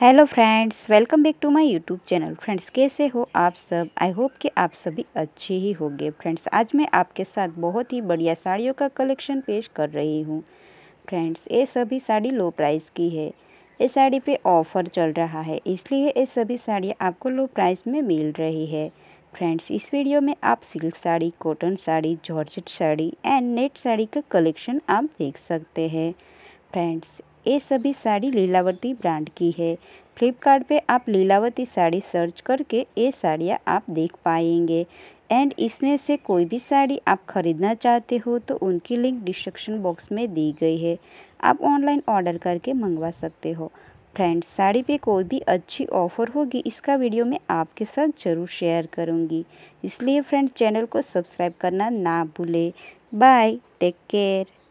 hello friends welcome back to my YouTube channel friends कैसे हो आप सब आई होप कि आप सभी अच्छे ही होंगे फ्रेंड्स आज मैं आपके साथ बहुत ही बढ़िया साड़ियों का कलेक्शन पेश कर रही हूँ फ्रेंड्स ये सभी साड़ी लो प्राइस की है इस साड़ी पे ऑफ़र चल रहा है इसलिए ये सभी साड़ियाँ आपको लो प्राइस में मिल रही है फ्रेंड्स इस वीडियो में आप silk sari cotton sari georgette sari and net sari का कलेक्शन आप देख सकते हैं फ्रेंड्स ये सभी साड़ी लीलावती ब्रांड की है फ्लिपकार्ट आप लीलावती साड़ी सर्च करके ये साड़ियाँ आप देख पाएंगे एंड इसमें से कोई भी साड़ी आप ख़रीदना चाहते हो तो उनकी लिंक डिस्क्रिप्शन बॉक्स में दी गई है आप ऑनलाइन ऑर्डर करके मंगवा सकते हो फ्रेंड्स साड़ी पे कोई भी अच्छी ऑफ़र होगी इसका वीडियो मैं आपके साथ ज़रूर शेयर करूँगी इसलिए फ्रेंड्स चैनल को सब्सक्राइब करना ना भूलें बाय टेक केयर